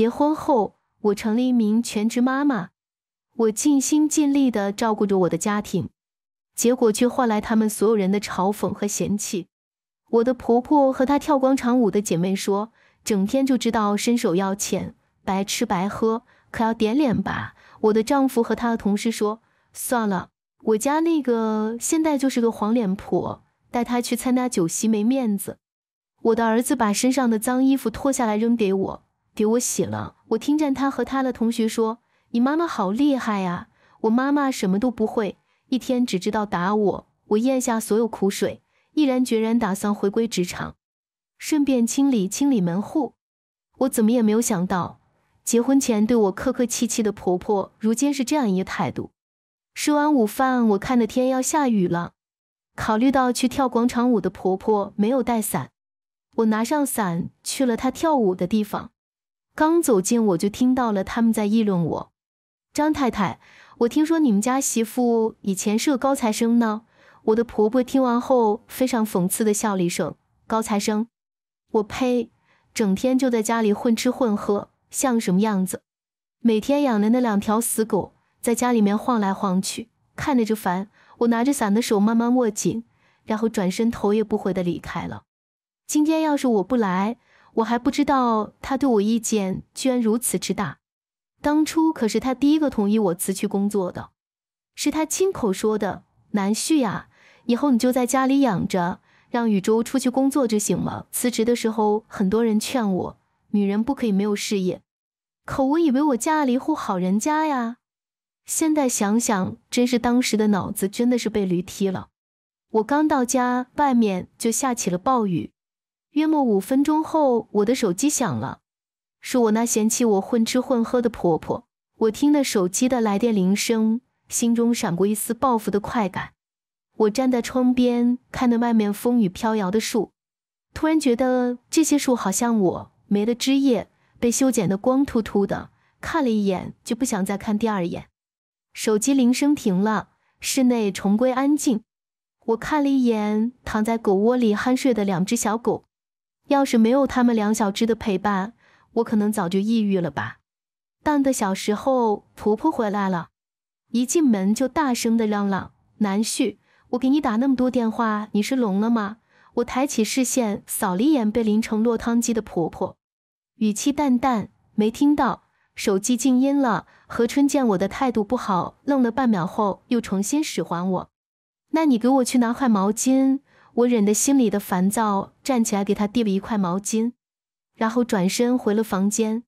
结婚后，我成了一名全职妈妈，我尽心尽力地照顾着我的家庭，结果却换来他们所有人的嘲讽和嫌弃。我的婆婆和她跳广场舞的姐妹说：“整天就知道伸手要钱，白吃白喝，可要点脸吧。”我的丈夫和他的同事说：“算了，我家那个现在就是个黄脸婆，带她去参加酒席没面子。”我的儿子把身上的脏衣服脱下来扔给我。给我洗了。我听见他和他的同学说：“你妈妈好厉害啊！”我妈妈什么都不会，一天只知道打我。我咽下所有苦水，毅然决然打算回归职场，顺便清理清理门户。我怎么也没有想到，结婚前对我客客气气的婆婆，如今是这样一个态度。吃完午饭，我看着天要下雨了，考虑到去跳广场舞的婆婆没有带伞，我拿上伞去了她跳舞的地方。刚走近，我就听到了他们在议论我。张太太，我听说你们家媳妇以前是个高材生呢。我的婆婆听完后，非常讽刺的笑了一声：“高材生，我呸！整天就在家里混吃混喝，像什么样子？每天养的那两条死狗，在家里面晃来晃去，看着就烦。”我拿着伞的手慢慢握紧，然后转身，头也不回的离开了。今天要是我不来，我还不知道他对我意见居然如此之大，当初可是他第一个同意我辞去工作的，是他亲口说的：“南旭呀，以后你就在家里养着，让雨宙出去工作就行了。”辞职的时候，很多人劝我，女人不可以没有事业，可我以为我嫁了一户好人家呀。现在想想，真是当时的脑子真的是被驴踢了。我刚到家，外面就下起了暴雨。约莫五分钟后，我的手机响了，是我那嫌弃我混吃混喝的婆婆。我听了手机的来电铃声，心中闪过一丝报复的快感。我站在窗边，看着外面风雨飘摇的树，突然觉得这些树好像我没了枝叶，被修剪的光秃秃的，看了一眼就不想再看第二眼。手机铃声停了，室内重归安静。我看了一眼躺在狗窝里酣睡的两只小狗。要是没有他们两小只的陪伴，我可能早就抑郁了吧。半个小时后，婆婆回来了，一进门就大声的嚷嚷：“南旭，我给你打那么多电话，你是聋了吗？”我抬起视线扫了一眼被淋成落汤鸡的婆婆，语气淡淡，没听到，手机静音了。何春见我的态度不好，愣了半秒后，又重新使唤我：“那你给我去拿块毛巾。”我忍着心里的烦躁，站起来给他递了一块毛巾，然后转身回了房间。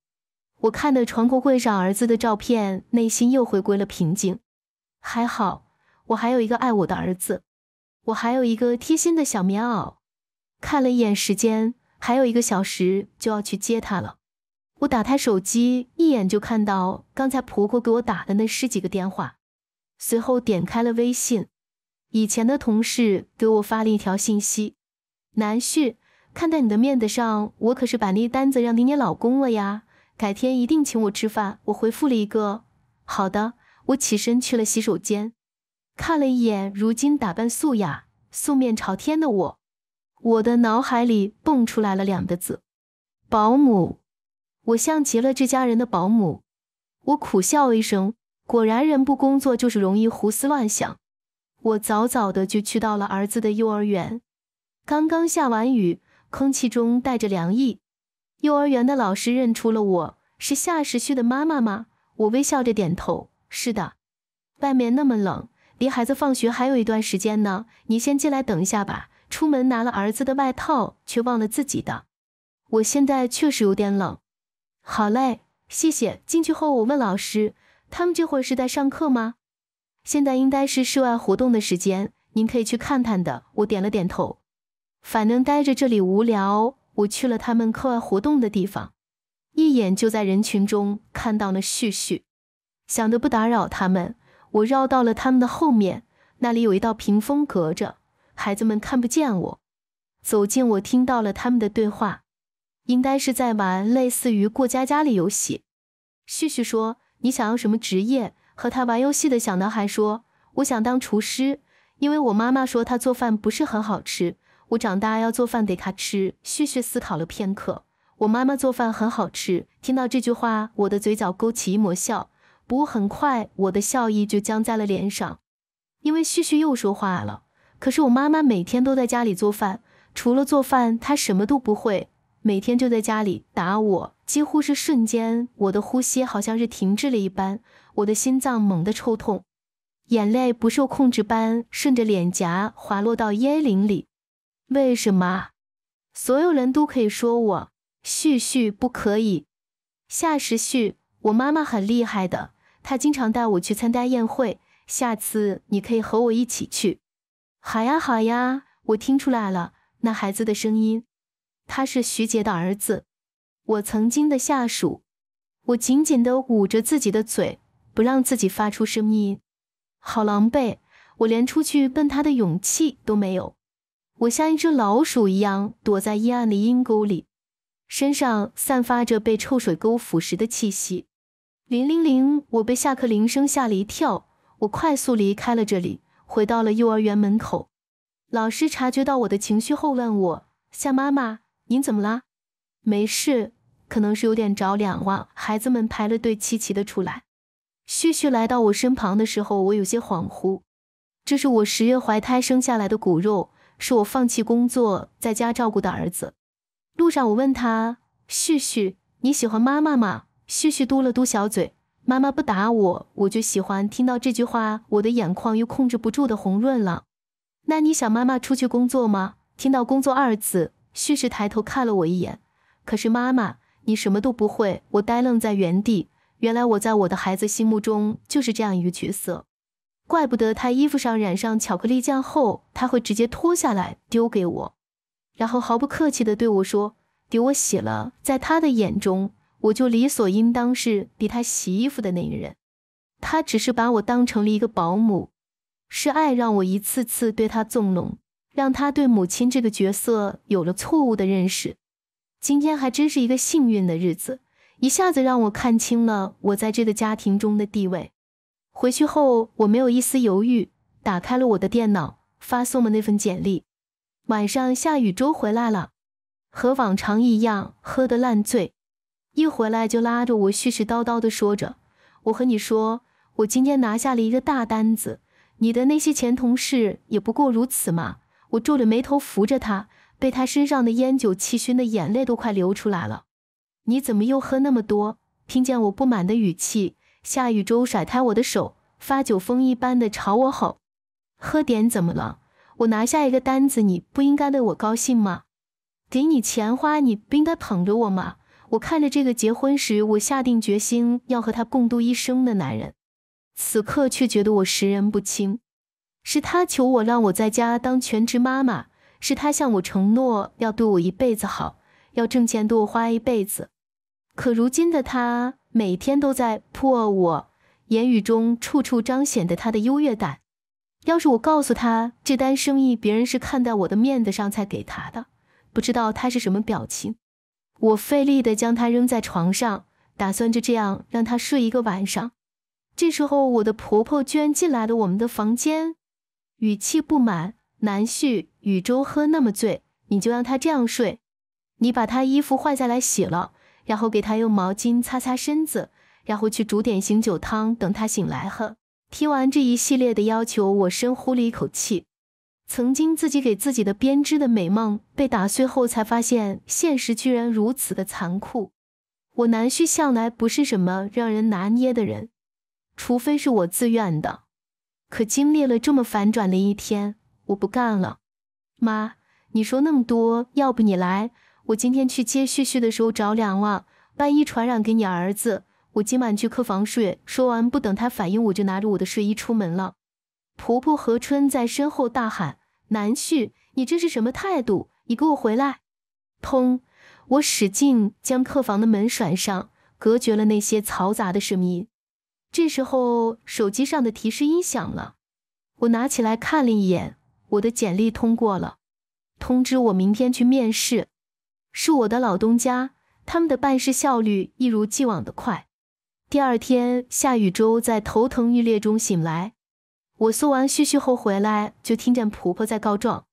我看着床头柜上儿子的照片，内心又回归了平静。还好，我还有一个爱我的儿子，我还有一个贴心的小棉袄。看了一眼时间，还有一个小时就要去接他了。我打开手机，一眼就看到刚才婆婆给我打的那十几个电话，随后点开了微信。以前的同事给我发了一条信息：“南旭，看在你的面子上，我可是把那单子让给你老公了呀，改天一定请我吃饭。”我回复了一个“好的”。我起身去了洗手间，看了一眼如今打扮素雅、素面朝天的我，我的脑海里蹦出来了两个字：“保姆。”我像极了这家人的保姆。我苦笑一声，果然人不工作就是容易胡思乱想。我早早的就去到了儿子的幼儿园，刚刚下完雨，空气中带着凉意。幼儿园的老师认出了我，是夏时旭的妈妈吗？我微笑着点头，是的。外面那么冷，离孩子放学还有一段时间呢，你先进来等一下吧。出门拿了儿子的外套，却忘了自己的。我现在确实有点冷。好嘞，谢谢。进去后，我问老师，他们这会是在上课吗？现在应该是室外活动的时间，您可以去看看的。我点了点头，反正待着这里无聊。我去了他们课外活动的地方，一眼就在人群中看到了旭旭。想的不打扰他们，我绕到了他们的后面，那里有一道屏风隔着，孩子们看不见我。走近，我听到了他们的对话，应该是在玩类似于过家家的游戏。旭旭说：“你想要什么职业？”和他玩游戏的小男孩说：“我想当厨师，因为我妈妈说她做饭不是很好吃。我长大要做饭给他吃。”旭旭思考了片刻：“我妈妈做饭很好吃。”听到这句话，我的嘴角勾起一抹笑。不过很快，我的笑意就僵在了脸上，因为旭旭又说话了：“可是我妈妈每天都在家里做饭，除了做饭，她什么都不会，每天就在家里打我。”几乎是瞬间，我的呼吸好像是停滞了一般。我的心脏猛地抽痛，眼泪不受控制般顺着脸颊滑落到烟林里。为什么？所有人都可以说我，旭旭不可以。夏时旭，我妈妈很厉害的，她经常带我去参加宴会。下次你可以和我一起去。好呀，好呀，我听出来了，那孩子的声音，他是徐杰的儿子，我曾经的下属。我紧紧地捂着自己的嘴。不让自己发出声音，好狼狈！我连出去奔他的勇气都没有。我像一只老鼠一样躲在阴暗的阴沟里，身上散发着被臭水沟腐蚀的气息。铃铃铃！我被下课铃声吓了一跳，我快速离开了这里，回到了幼儿园门口。老师察觉到我的情绪后，问我：“夏妈妈，您怎么啦？”“没事，可能是有点着凉了。”孩子们排了队，齐齐的出来。旭旭来到我身旁的时候，我有些恍惚。这是我十月怀胎生下来的骨肉，是我放弃工作在家照顾的儿子。路上，我问他：“旭旭，你喜欢妈妈吗？”旭旭嘟了嘟小嘴：“妈妈不打我，我就喜欢。”听到这句话，我的眼眶又控制不住的红润了。那你想妈妈出去工作吗？听到“工作”二字，旭旭抬头看了我一眼。可是妈妈，你什么都不会。我呆愣在原地。原来我在我的孩子心目中就是这样一个角色，怪不得他衣服上染上巧克力酱后，他会直接脱下来丢给我，然后毫不客气地对我说：“给我洗了。”在他的眼中，我就理所应当是比他洗衣服的那个人。他只是把我当成了一个保姆。是爱让我一次次对他纵容，让他对母亲这个角色有了错误的认识。今天还真是一个幸运的日子。一下子让我看清了我在这个家庭中的地位。回去后，我没有一丝犹豫，打开了我的电脑，发送了那份简历。晚上下雨，周回来了，和往常一样喝得烂醉，一回来就拉着我絮絮叨叨地说着：“我和你说，我今天拿下了一个大单子，你的那些前同事也不过如此嘛。”我皱着眉头扶着他，被他身上的烟酒气熏的眼泪都快流出来了。你怎么又喝那么多？听见我不满的语气，夏雨舟甩开我的手，发酒疯一般的朝我吼：“喝点怎么了？我拿下一个单子，你不应该为我高兴吗？给你钱花，你不应该捧着我吗？”我看着这个结婚时我下定决心要和他共度一生的男人，此刻却觉得我识人不清。是他求我让我在家当全职妈妈，是他向我承诺要对我一辈子好，要挣钱对我花一辈子。可如今的他每天都在破我，言语中处处彰显着他的优越感。要是我告诉他这单生意别人是看在我的面子上才给他的，不知道他是什么表情。我费力的将他扔在床上，打算就这样让他睡一个晚上。这时候，我的婆婆居然进来了我们的房间，语气不满：“南婿宇宙喝那么醉，你就让他这样睡？你把他衣服换下来洗了。”然后给他用毛巾擦擦身子，然后去煮点醒酒汤，等他醒来喝。听完这一系列的要求，我深呼了一口气。曾经自己给自己的编织的美梦被打碎后，才发现现实居然如此的残酷。我南旭向来不是什么让人拿捏的人，除非是我自愿的。可经历了这么反转的一天，我不干了。妈，你说那么多，要不你来？我今天去接旭旭的时候着凉了，万一传染给你儿子，我今晚去客房睡。说完，不等他反应，我就拿着我的睡衣出门了。婆婆何春在身后大喊：“南旭，你这是什么态度？你给我回来！”砰！我使劲将客房的门甩上，隔绝了那些嘈杂的声音。这时候，手机上的提示音响了，我拿起来看了一眼，我的简历通过了，通知我明天去面试。是我的老东家，他们的办事效率一如既往的快。第二天，夏雨舟在头疼欲裂中醒来。我送完旭旭后回来，就听见婆婆在告状：“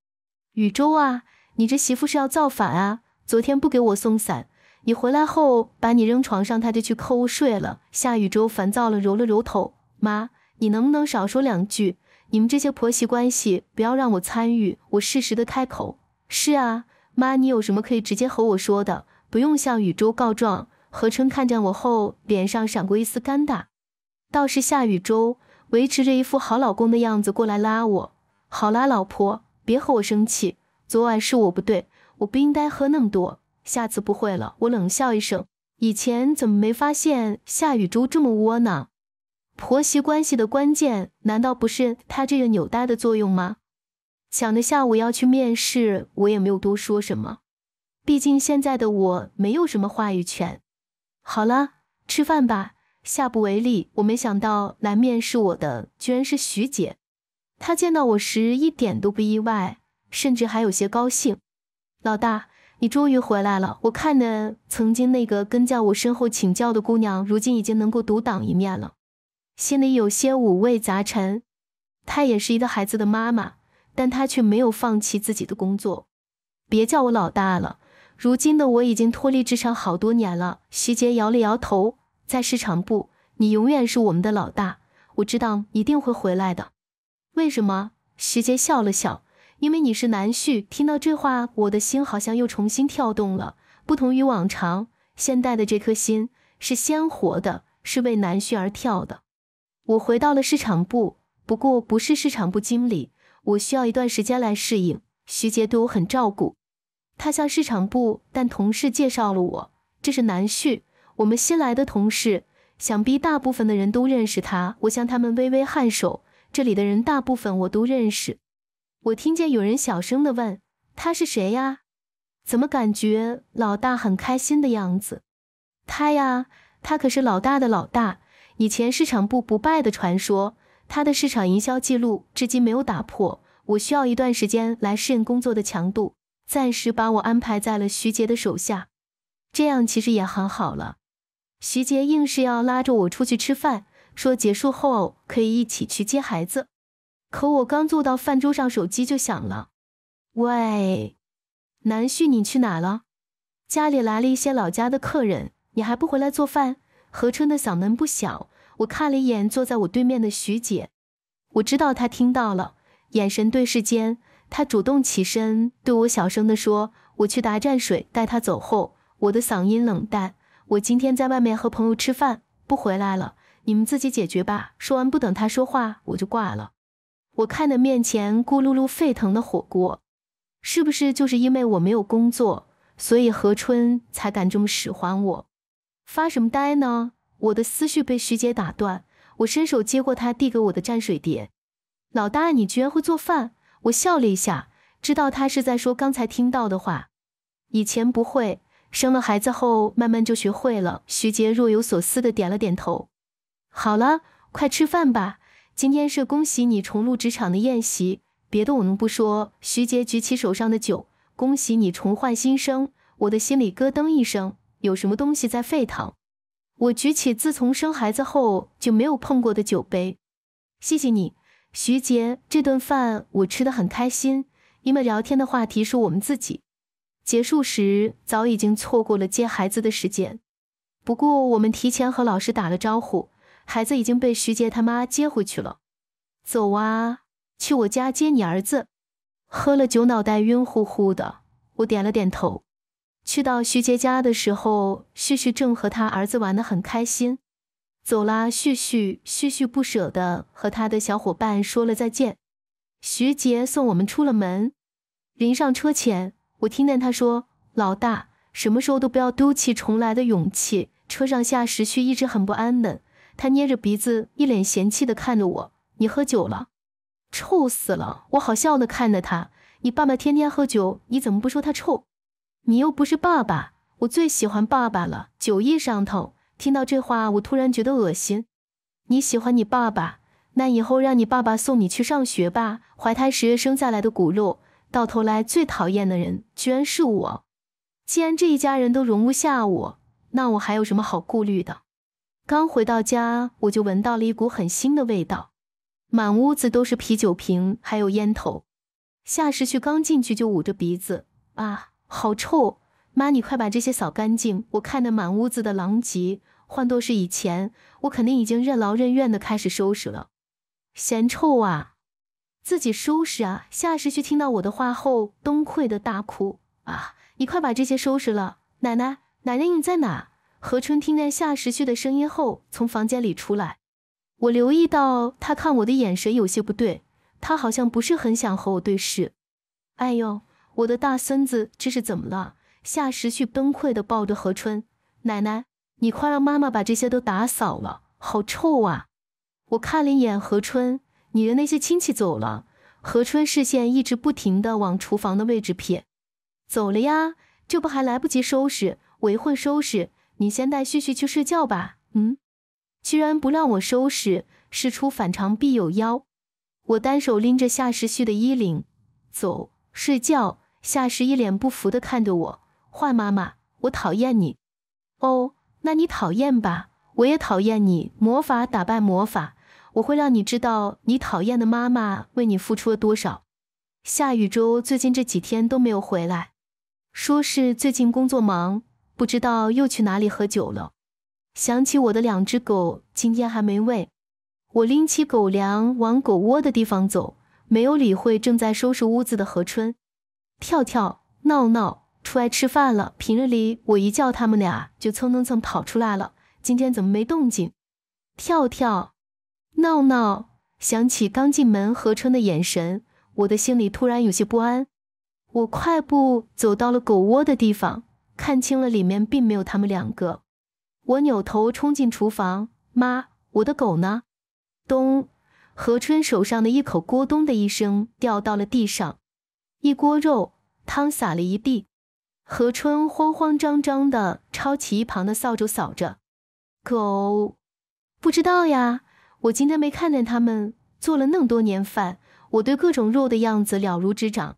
雨舟啊，你这媳妇是要造反啊！昨天不给我送伞，你回来后把你扔床上，他就去扣屋睡了。”夏雨舟烦躁了，揉了揉头：“妈，你能不能少说两句？你们这些婆媳关系，不要让我参与。”我适时的开口：“是啊。”妈，你有什么可以直接和我说的，不用向宇宙告状。何琛看见我后，脸上闪过一丝尴尬。倒是夏雨舟维持着一副好老公的样子过来拉我：“好啦，老婆，别和我生气，昨晚是我不对，我不应该喝那么多，下次不会了。”我冷笑一声：“以前怎么没发现夏雨舟这么窝囊？婆媳关系的关键，难道不是他这个纽带的作用吗？”想着下午要去面试，我也没有多说什么。毕竟现在的我没有什么话语权。好了，吃饭吧，下不为例。我没想到来面试我的居然是徐姐。她见到我时一点都不意外，甚至还有些高兴。老大，你终于回来了。我看着曾经那个跟在我身后请教的姑娘，如今已经能够独当一面了，心里有些五味杂陈。她也是一个孩子的妈妈。但他却没有放弃自己的工作。别叫我老大了，如今的我已经脱离职场好多年了。徐杰摇了摇头，在市场部，你永远是我们的老大。我知道一定会回来的。为什么？徐杰笑了笑，因为你是南旭。听到这话，我的心好像又重新跳动了。不同于往常，现在的这颗心是鲜活的，是为南旭而跳的。我回到了市场部，不过不是市场部经理。我需要一段时间来适应。徐杰对我很照顾，他向市场部但同事介绍了我，这是南旭，我们新来的同事。想必大部分的人都认识他。我向他们微微颔首，这里的人大部分我都认识。我听见有人小声的问：“他是谁呀？怎么感觉老大很开心的样子？”他呀，他可是老大的老大，以前市场部不败的传说。他的市场营销记录至今没有打破。我需要一段时间来适应工作的强度，暂时把我安排在了徐杰的手下，这样其实也很好了。徐杰硬是要拉着我出去吃饭，说结束后可以一起去接孩子。可我刚坐到饭桌上，手机就响了。喂，南旭，你去哪了？家里来了一些老家的客人，你还不回来做饭？何春的嗓门不小。我看了一眼坐在我对面的徐姐，我知道她听到了，眼神对视间，她主动起身对我小声的说：“我去打蘸水。”带她走后，我的嗓音冷淡：“我今天在外面和朋友吃饭，不回来了，你们自己解决吧。”说完，不等她说话，我就挂了。我看着面前咕噜噜沸腾的火锅，是不是就是因为我没有工作，所以何春才敢这么使唤我？发什么呆呢？我的思绪被徐杰打断，我伸手接过他递给我的蘸水碟。老大，你居然会做饭？我笑了一下，知道他是在说刚才听到的话。以前不会，生了孩子后慢慢就学会了。徐杰若有所思的点了点头。好了，快吃饭吧，今天是恭喜你重入职场的宴席。别的我们不说，徐杰举起手上的酒，恭喜你重焕新生。我的心里咯噔一声，有什么东西在沸腾。我举起自从生孩子后就没有碰过的酒杯，谢谢你，徐杰。这顿饭我吃的很开心，因为聊天的话题是我们自己。结束时早已经错过了接孩子的时间，不过我们提前和老师打了招呼，孩子已经被徐杰他妈接回去了。走啊，去我家接你儿子。喝了酒脑袋晕乎乎的，我点了点头。去到徐杰家的时候，旭旭正和他儿子玩得很开心。走啦，旭旭，旭旭不舍得和他的小伙伴说了再见。徐杰送我们出了门，临上车前，我听见他说：“老大，什么时候都不要丢弃重来的勇气。”车上下时旭一直很不安稳，他捏着鼻子，一脸嫌弃的看着我：“你喝酒了，臭死了！”我好笑的看着他：“你爸爸天天喝酒，你怎么不说他臭？”你又不是爸爸，我最喜欢爸爸了。酒意上头，听到这话，我突然觉得恶心。你喜欢你爸爸，那以后让你爸爸送你去上学吧。怀胎十月生下来的骨肉，到头来最讨厌的人居然是我。既然这一家人都容不下我，那我还有什么好顾虑的？刚回到家，我就闻到了一股很腥的味道，满屋子都是啤酒瓶还有烟头。夏时旭刚进去就捂着鼻子，啊！好臭，妈，你快把这些扫干净！我看着满屋子的狼藉，换做是以前，我肯定已经任劳任怨的开始收拾了。嫌臭啊？自己收拾啊！夏时旭听到我的话后，崩溃的大哭啊！你快把这些收拾了！奶奶，奶奶你在哪？何春听见夏时旭的声音后，从房间里出来。我留意到他看我的眼神有些不对，他好像不是很想和我对视。哎呦！我的大孙子，这是怎么了？夏时旭崩溃的抱着何春奶奶，你快让妈妈把这些都打扫了，好臭啊！我看了一眼何春，你的那些亲戚走了。何春视线一直不停的往厨房的位置撇，走了呀，这不还来不及收拾，我一会收拾，你先带旭旭去睡觉吧。嗯，居然不让我收拾，事出反常必有妖。我单手拎着夏时旭的衣领，走，睡觉。夏拾一脸不服的看着我：“坏妈妈，我讨厌你。”“哦，那你讨厌吧，我也讨厌你。魔法打败魔法，我会让你知道你讨厌的妈妈为你付出了多少。”夏雨舟最近这几天都没有回来，说是最近工作忙，不知道又去哪里喝酒了。想起我的两只狗今天还没喂，我拎起狗粮往狗窝的地方走，没有理会正在收拾屋子的何春。跳跳闹闹出来吃饭了。平日里我一叫他们俩，就蹭蹭蹭跑出来了。今天怎么没动静？跳跳闹闹想起刚进门何春的眼神，我的心里突然有些不安。我快步走到了狗窝的地方，看清了里面并没有他们两个。我扭头冲进厨房：“妈，我的狗呢？”咚，何春手上的一口锅咚的一声掉到了地上。一锅肉汤洒了一地，何春慌慌张张的抄起一旁的扫帚扫着。狗不知道呀，我今天没看见他们做了那么多年饭，我对各种肉的样子了如指掌。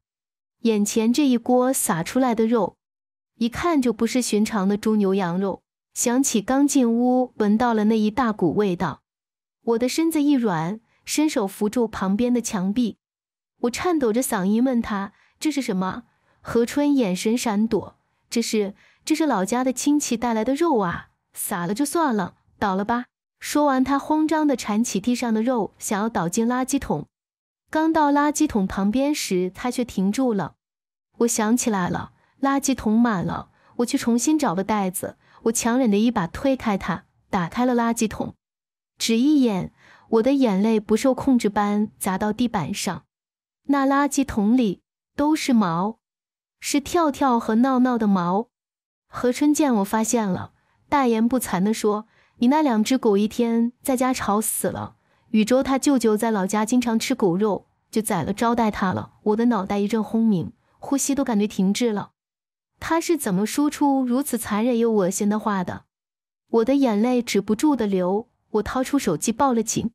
眼前这一锅撒出来的肉，一看就不是寻常的猪牛羊肉。想起刚进屋闻到了那一大股味道，我的身子一软，伸手扶住旁边的墙壁。我颤抖着嗓音问他：“这是什么？”何春眼神闪躲：“这是，这是老家的亲戚带来的肉啊，撒了就算了，倒了吧。”说完，他慌张地铲起地上的肉，想要倒进垃圾桶。刚到垃圾桶旁边时，他却停住了。我想起来了，垃圾桶满了，我去重新找个袋子。我强忍着一把推开他，打开了垃圾桶。只一眼，我的眼泪不受控制般砸到地板上。那垃圾桶里都是毛，是跳跳和闹闹的毛。何春见我发现了，大言不惭的说：“你那两只狗一天在家吵死了。”禹州他舅舅在老家经常吃狗肉，就宰了招待他了。我的脑袋一阵轰鸣，呼吸都感觉停滞了。他是怎么说出如此残忍又恶心的话的？我的眼泪止不住的流。我掏出手机报了警，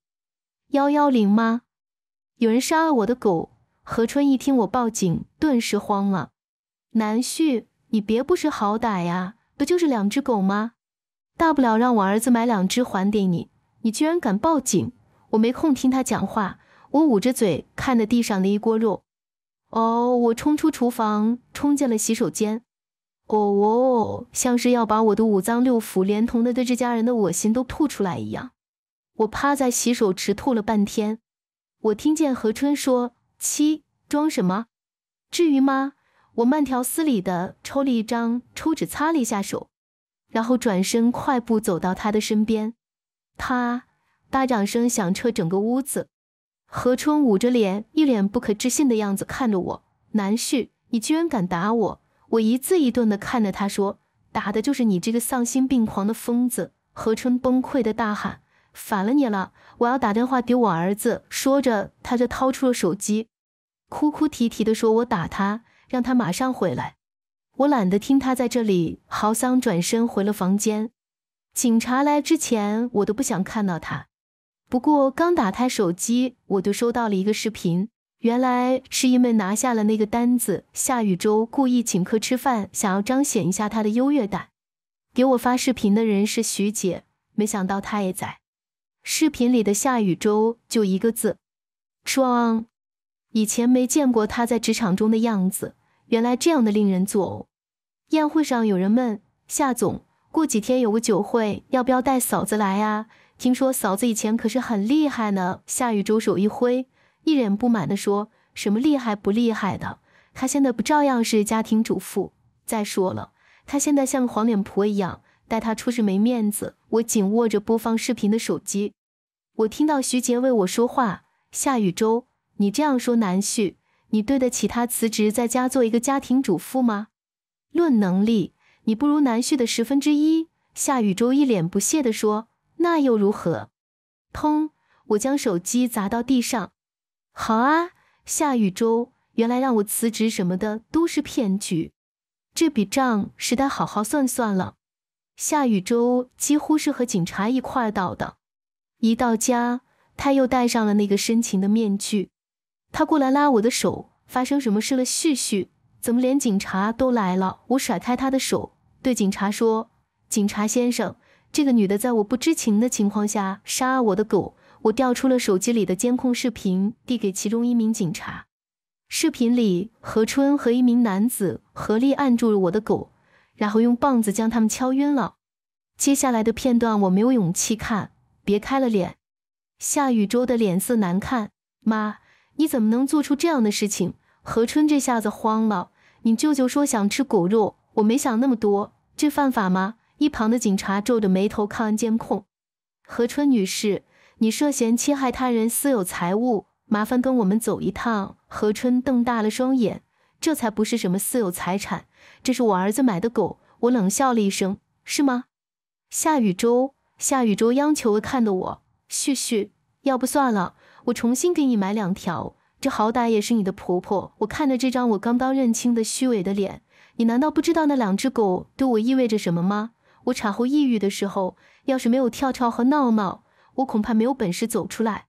幺幺零吗？有人杀了我的狗。何春一听我报警，顿时慌了。南旭，你别不识好歹呀！不就是两只狗吗？大不了让我儿子买两只还给你。你居然敢报警！我没空听他讲话，我捂着嘴看着地上的一锅肉。哦，我冲出厨房，冲进了洗手间。哦哦哦！像是要把我的五脏六腑连同的对这家人的恶心都吐出来一样。我趴在洗手池吐了半天。我听见何春说。七装什么？至于吗？我慢条斯理的抽了一张抽纸，擦了一下手，然后转身快步走到他的身边。他，大掌声响彻整个屋子。何春捂着脸，一脸不可置信的样子看着我：“男士，你居然敢打我！”我一字一顿的看着他说：“打的就是你这个丧心病狂的疯子！”何春崩溃的大喊。反了你了！我要打电话给我儿子，说着他就掏出了手机，哭哭啼啼地说：“我打他，让他马上回来。”我懒得听他在这里嚎丧，转身回了房间。警察来之前，我都不想看到他。不过刚打开手机，我就收到了一个视频，原来是因为拿下了那个单子，夏雨舟故意请客吃饭，想要彰显一下他的优越感。给我发视频的人是徐姐，没想到她也在。视频里的夏雨舟就一个字，装。以前没见过他在职场中的样子，原来这样的令人作呕。宴会上有人问夏总：“过几天有个酒会，要不要带嫂子来啊？”听说嫂子以前可是很厉害呢。夏雨舟手一挥，一脸不满地说：“什么厉害不厉害的，他现在不照样是家庭主妇？再说了，他现在像个黄脸婆一样，带他出去没面子。”我紧握着播放视频的手机。我听到徐杰为我说话：“夏雨舟，你这样说南旭，你对得起他辞职在家做一个家庭主妇吗？论能力，你不如南旭的十分之一。”夏雨舟一脸不屑地说：“那又如何？”砰！我将手机砸到地上。好啊，夏雨舟，原来让我辞职什么的都是骗局，这笔账是得好好算算了。夏雨舟几乎是和警察一块到的。一到家，他又戴上了那个深情的面具。他过来拉我的手，发生什么事了，旭旭？怎么连警察都来了？我甩开他的手，对警察说：“警察先生，这个女的在我不知情的情况下杀我的狗。”我调出了手机里的监控视频，递给其中一名警察。视频里，何春和一名男子合力按住了我的狗，然后用棒子将他们敲晕了。接下来的片段我没有勇气看。别开了脸，夏雨洲的脸色难看。妈，你怎么能做出这样的事情？何春这下子慌了。你舅舅说想吃狗肉，我没想那么多，这犯法吗？一旁的警察皱着眉头看监控。何春女士，你涉嫌侵害他人私有财物，麻烦跟我们走一趟。何春瞪大了双眼，这才不是什么私有财产，这是我儿子买的狗。我冷笑了一声，是吗？夏雨洲。夏雨舟央求的看着我：“旭旭，要不算了，我重新给你买两条。这好歹也是你的婆婆。我看着这张我刚刚认清的虚伪的脸，你难道不知道那两只狗对我意味着什么吗？我产后抑郁的时候，要是没有跳跳和闹闹，我恐怕没有本事走出来。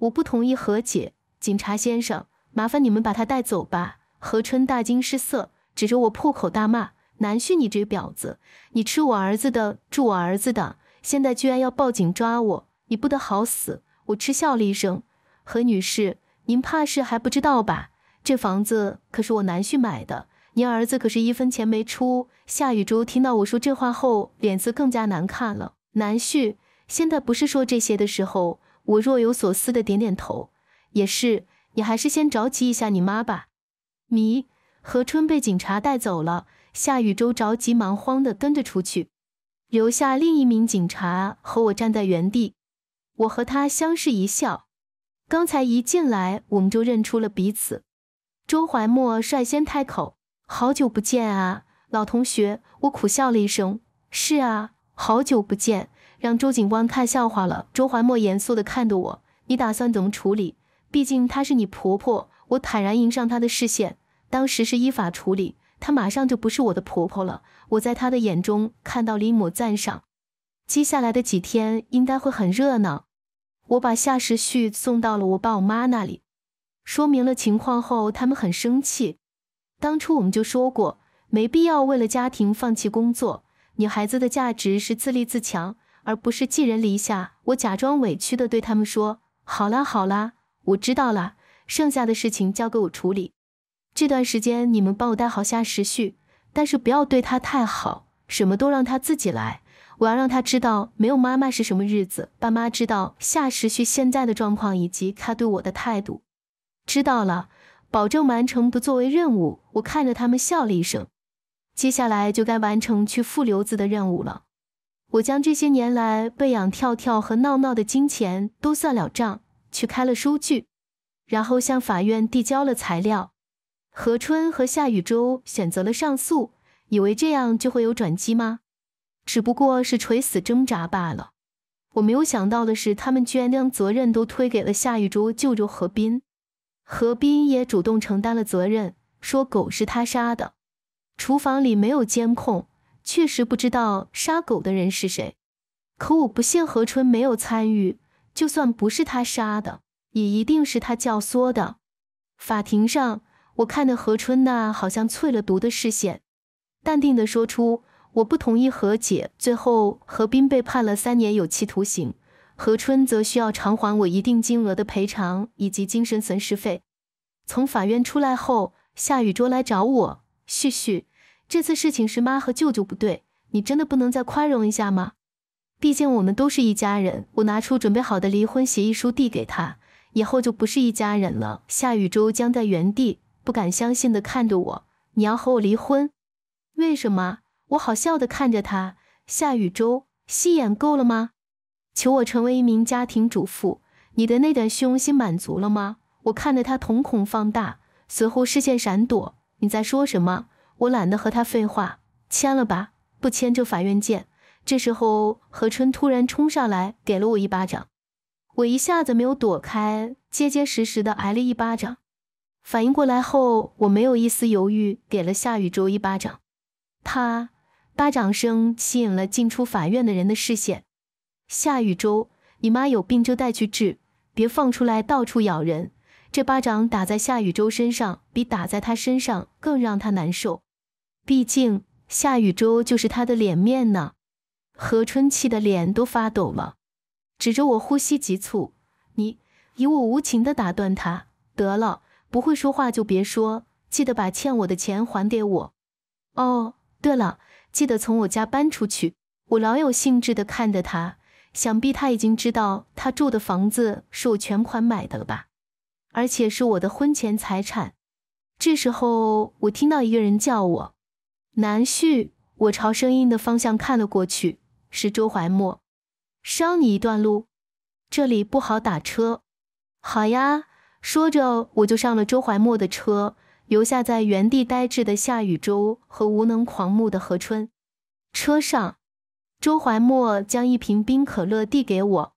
我不同意和解，警察先生，麻烦你们把他带走吧。”何春大惊失色，指着我破口大骂：“南旭，你这婊子，你吃我儿子的，住我儿子的！”现在居然要报警抓我，你不得好死！我嗤笑了一声。何女士，您怕是还不知道吧？这房子可是我南旭买的，您儿子可是一分钱没出。夏雨舟听到我说这话后，脸色更加难看了。南旭，现在不是说这些的时候。我若有所思的点点头。也是，你还是先着急一下你妈吧。迷何春被警察带走了，夏雨舟着急忙慌的跟着出去。留下另一名警察和我站在原地，我和他相视一笑。刚才一进来，我们就认出了彼此。周怀默率先开口：“好久不见啊，老同学。”我苦笑了一声：“是啊，好久不见，让周警官看笑话了。”周怀默严肃的看着我：“你打算怎么处理？毕竟她是你婆婆。”我坦然迎上他的视线：“当时是依法处理。”她马上就不是我的婆婆了。我在她的眼中看到了一抹赞赏。接下来的几天应该会很热闹。我把夏时旭送到了我爸我妈那里，说明了情况后，他们很生气。当初我们就说过，没必要为了家庭放弃工作。女孩子的价值是自立自强，而不是寄人篱下。我假装委屈的对他们说：“好啦好啦，我知道啦，剩下的事情交给我处理。”这段时间你们帮我带好夏时旭，但是不要对他太好，什么都让他自己来。我要让他知道没有妈妈是什么日子。爸妈知道夏时旭现在的状况以及他对我的态度，知道了，保证完成不作为任务。我看着他们笑了一声，接下来就该完成去复留子的任务了。我将这些年来喂养跳跳和闹闹的金钱都算了账，去开了收据，然后向法院递交了材料。何春和夏雨舟选择了上诉，以为这样就会有转机吗？只不过是垂死挣扎罢了。我没有想到的是，他们居然将责任都推给了夏雨舟舅舅何斌，何斌也主动承担了责任，说狗是他杀的。厨房里没有监控，确实不知道杀狗的人是谁。可我不信何春没有参与，就算不是他杀的，也一定是他教唆的。法庭上。我看着何春那好像淬了毒的视线，淡定地说出：“我不同意和解。”最后，何斌被判了三年有期徒刑，何春则需要偿还我一定金额的赔偿以及精神损失费。从法院出来后，夏雨洲来找我：“旭旭，这次事情是妈和舅舅不对，你真的不能再宽容一下吗？毕竟我们都是一家人。”我拿出准备好的离婚协议书递给他，以后就不是一家人了。夏雨洲僵在原地。不敢相信的看着我，你要和我离婚？为什么？我好笑的看着他。夏雨舟，戏演够了吗？求我成为一名家庭主妇，你的那点虚荣心满足了吗？我看着他瞳孔放大，似乎视线闪躲。你在说什么？我懒得和他废话，签了吧，不签就法院见。这时候，何春突然冲上来，给了我一巴掌，我一下子没有躲开，结结实实的挨了一巴掌。反应过来后，我没有一丝犹豫，给了夏雨舟一巴掌。啪！巴掌声吸引了进出法院的人的视线。夏雨舟，你妈有病就带去治，别放出来到处咬人。这巴掌打在夏雨舟身上，比打在他身上更让他难受。毕竟夏雨舟就是他的脸面呢。何春气得脸都发抖了，指着我，呼吸急促。你，以我无情的打断他。得了。不会说话就别说，记得把欠我的钱还给我。哦，对了，记得从我家搬出去。我老有兴致地看着他，想必他已经知道他住的房子是我全款买的了吧，而且是我的婚前财产。这时候我听到一个人叫我南旭，我朝声音的方向看了过去，是周怀默。捎你一段路，这里不好打车。好呀。说着，我就上了周怀墨的车，留下在原地呆滞的夏雨舟和无能狂怒的何春。车上，周怀墨将一瓶冰可乐递给我：“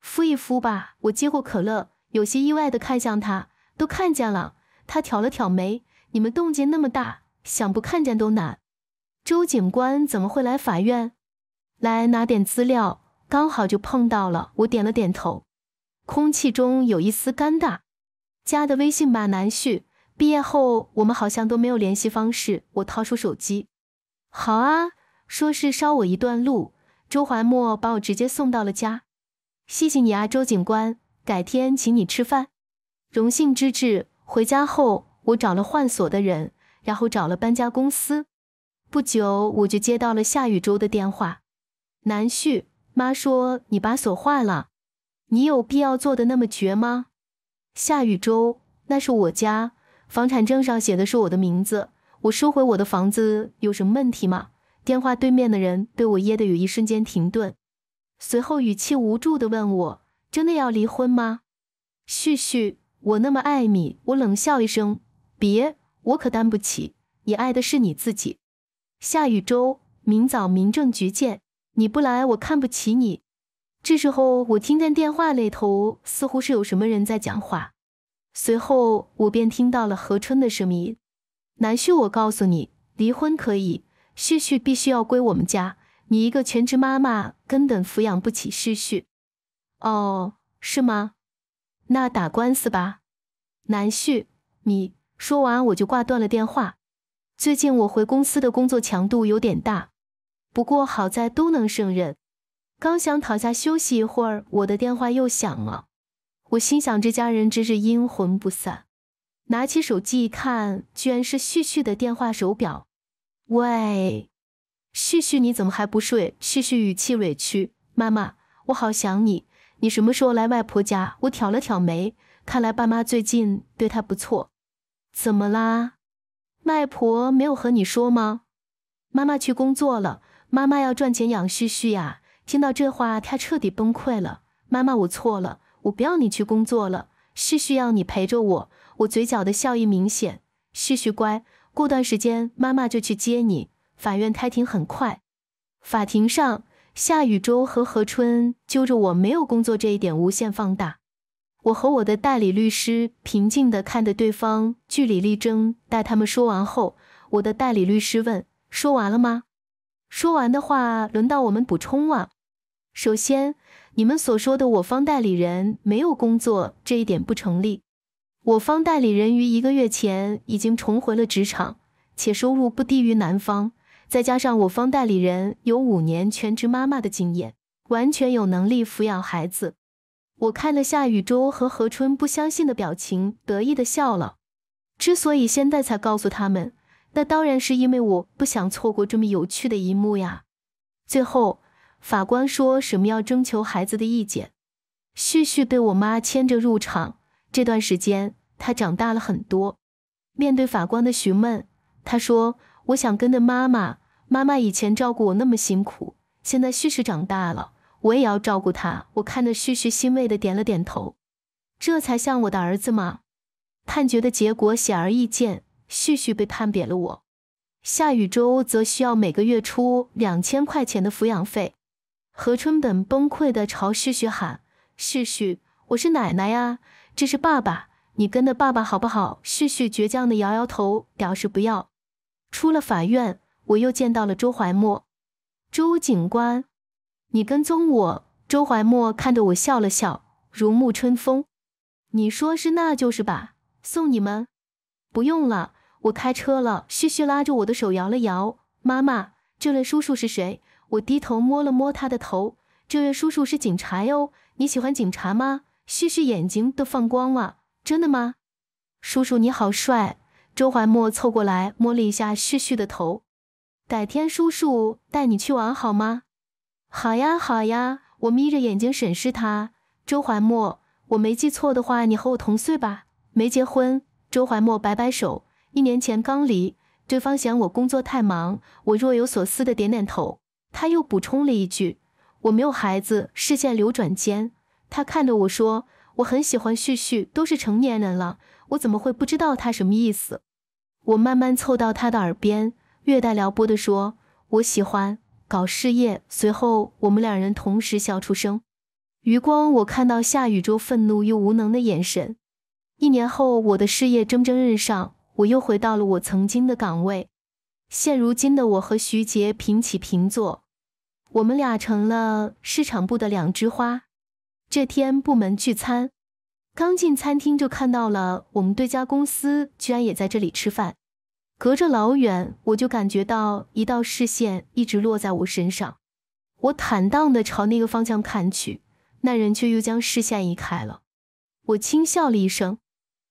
敷一敷吧。”我接过可乐，有些意外的看向他。都看见了。他挑了挑眉：“你们动静那么大，想不看见都难。”周警官怎么会来法院？来拿点资料，刚好就碰到了。我点了点头。空气中有一丝尴尬。加的微信吧，南旭。毕业后我们好像都没有联系方式。我掏出手机。好啊，说是捎我一段路。周怀墨把我直接送到了家。谢谢你啊，周警官。改天请你吃饭。荣幸之至。回家后，我找了换锁的人，然后找了搬家公司。不久，我就接到了夏雨洲的电话。南旭，妈说你把锁换了。你有必要做的那么绝吗？夏雨舟，那是我家，房产证上写的是我的名字。我收回我的房子有什么问题吗？电话对面的人被我噎得有一瞬间停顿，随后语气无助地问我：“真的要离婚吗？”旭旭，我那么爱你。我冷笑一声：“别，我可担不起。你爱的是你自己。”夏雨舟，明早民政局见。你不来，我看不起你。这时候，我听见电话那头似乎是有什么人在讲话，随后我便听到了何春的声音：“南旭，我告诉你，离婚可以，旭旭必须要归我们家。你一个全职妈妈，根本抚养不起旭旭。”“哦，是吗？那打官司吧。”“南旭，你……”说完，我就挂断了电话。最近我回公司的工作强度有点大，不过好在都能胜任。刚想躺下休息一会儿，我的电话又响了。我心想，这家人真是阴魂不散。拿起手机一看，居然是旭旭的电话手表。喂，旭旭，你怎么还不睡？旭旭语气委屈：“妈妈，我好想你，你什么时候来外婆家？”我挑了挑眉，看来爸妈最近对他不错。怎么啦？外婆没有和你说吗？妈妈去工作了，妈妈要赚钱养旭旭呀。听到这话，他彻底崩溃了。妈妈，我错了，我不要你去工作了，旭旭要你陪着我。我嘴角的笑意明显。旭旭乖，过段时间妈妈就去接你。法院开庭很快。法庭上，夏雨舟和何春揪着我没有工作这一点无限放大。我和我的代理律师平静地看着对方据理力争。待他们说完后，我的代理律师问：“说完了吗？”说完的话，轮到我们补充了。首先，你们所说的我方代理人没有工作这一点不成立。我方代理人于一个月前已经重回了职场，且收入不低于男方。再加上我方代理人有五年全职妈妈的经验，完全有能力抚养孩子。我看了夏雨舟和何春不相信的表情，得意的笑了。之所以现在才告诉他们，那当然是因为我不想错过这么有趣的一幕呀。最后。法官说什么要征求孩子的意见，旭旭被我妈牵着入场。这段时间，他长大了很多。面对法官的询问，他说：“我想跟着妈妈，妈妈以前照顾我那么辛苦，现在旭旭长大了，我也要照顾他。”我看着旭旭欣慰的点了点头，这才像我的儿子嘛。判决的结果显而易见，旭旭被判扁了我，夏雨洲则需要每个月出两千块钱的抚养费。何春本崩溃的朝旭旭喊：“旭旭，我是奶奶呀，这是爸爸，你跟着爸爸好不好？”旭旭倔强的摇摇头，表示不要。出了法院，我又见到了周怀墨，周警官，你跟踪我？周怀墨看着我笑了笑，如沐春风：“你说是，那就是吧。”送你们，不用了，我开车了。旭旭拉着我的手摇了摇：“妈妈，这位叔叔是谁？”我低头摸了摸他的头，这位叔叔是警察哟。你喜欢警察吗？旭旭眼睛都放光了。真的吗？叔叔你好帅。周怀墨凑过来摸了一下旭旭的头，改天叔叔带你去玩好吗？好呀好呀。我眯着眼睛审视他。周怀墨，我没记错的话，你和我同岁吧？没结婚。周怀墨摆摆手，一年前刚离。对方嫌我工作太忙。我若有所思的点点头。他又补充了一句：“我没有孩子。”视线流转间，他看着我说：“我很喜欢旭旭，都是成年人了，我怎么会不知道他什么意思？”我慢慢凑到他的耳边，略带撩拨地说：“我喜欢搞事业。”随后，我们两人同时笑出声。余光，我看到夏雨舟愤怒又无能的眼神。一年后，我的事业蒸蒸日上，我又回到了我曾经的岗位。现如今的我和徐杰平起平坐。我们俩成了市场部的两枝花。这天部门聚餐，刚进餐厅就看到了我们对家公司居然也在这里吃饭。隔着老远，我就感觉到一道视线一直落在我身上。我坦荡地朝那个方向看去，那人却又将视线移开了。我轻笑了一声，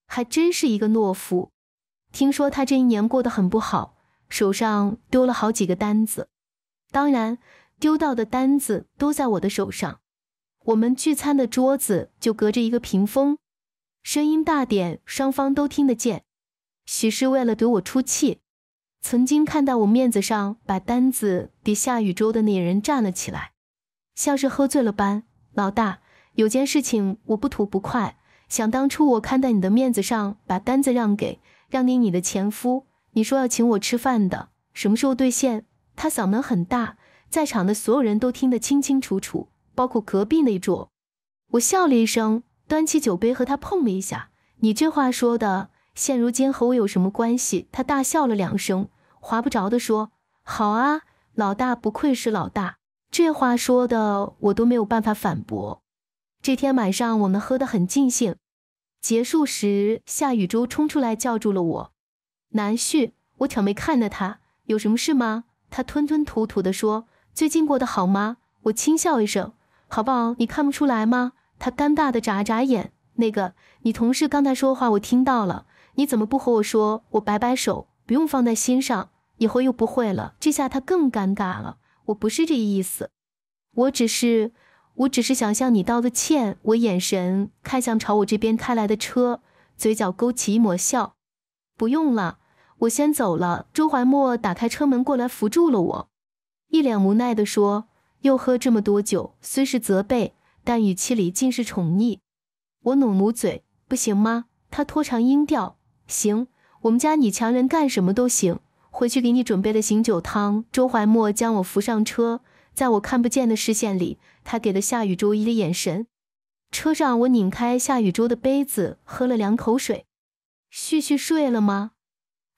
还真是一个懦夫。听说他这一年过得很不好，手上丢了好几个单子。当然。丢到的单子都在我的手上，我们聚餐的桌子就隔着一个屏风，声音大点，双方都听得见。许是为了对我出气，曾经看在我面子上把单子给夏雨舟的那人站了起来，像是喝醉了般。老大，有件事情我不吐不快，想当初我看在你的面子上把单子让给让你你的前夫，你说要请我吃饭的，什么时候兑现？他嗓门很大。在场的所有人都听得清清楚楚，包括隔壁那桌。我笑了一声，端起酒杯和他碰了一下。你这话说的，现如今和我有什么关系？他大笑了两声，划不着的说：“好啊，老大不愧是老大。”这话说的我都没有办法反驳。这天晚上我们喝得很尽兴，结束时夏雨舟冲出来叫住了我：“南旭。”我挑眉看着他，有什么事吗？他吞吞吐吐的说。最近过得好吗？我轻笑一声，好不？好？你看不出来吗？他尴尬的眨眨眼。那个，你同事刚才说话我听到了，你怎么不和我说？我摆摆手，不用放在心上，以后又不会了。这下他更尴尬了。我不是这意思，我只是，我只是想向你道个歉。我眼神看向朝我这边开来的车，嘴角勾起一抹笑。不用了，我先走了。周怀墨打开车门过来扶住了我。一脸无奈地说：“又喝这么多酒，虽是责备，但语气里尽是宠溺。”我努努嘴：“不行吗？”他拖长音调：“行，我们家女强人干什么都行。”回去给你准备的醒酒汤。周怀墨将我扶上车，在我看不见的视线里，他给了夏雨洲一个眼神。车上，我拧开夏雨洲的杯子，喝了两口水。旭旭睡了吗？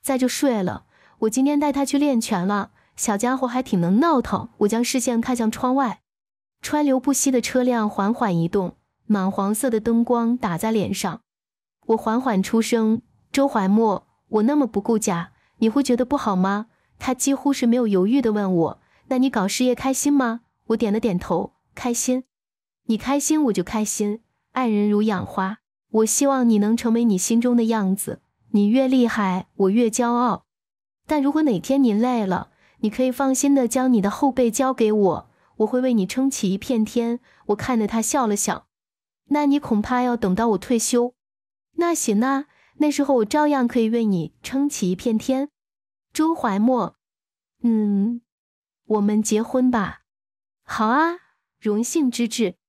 在就睡了。我今天带他去练拳了。小家伙还挺能闹腾。我将视线看向窗外，川流不息的车辆缓缓移动，暖黄色的灯光打在脸上。我缓缓出声：“周怀墨，我那么不顾家，你会觉得不好吗？”他几乎是没有犹豫的问我：“那你搞事业开心吗？”我点了点头：“开心。”“你开心我就开心。”“爱人如养花，我希望你能成为你心中的样子。你越厉害，我越骄傲。但如果哪天你累了，”你可以放心的将你的后背交给我，我会为你撑起一片天。我看着他笑了笑，那你恐怕要等到我退休。那行啊，那时候我照样可以为你撑起一片天。周怀墨，嗯，我们结婚吧。好啊，荣幸之至。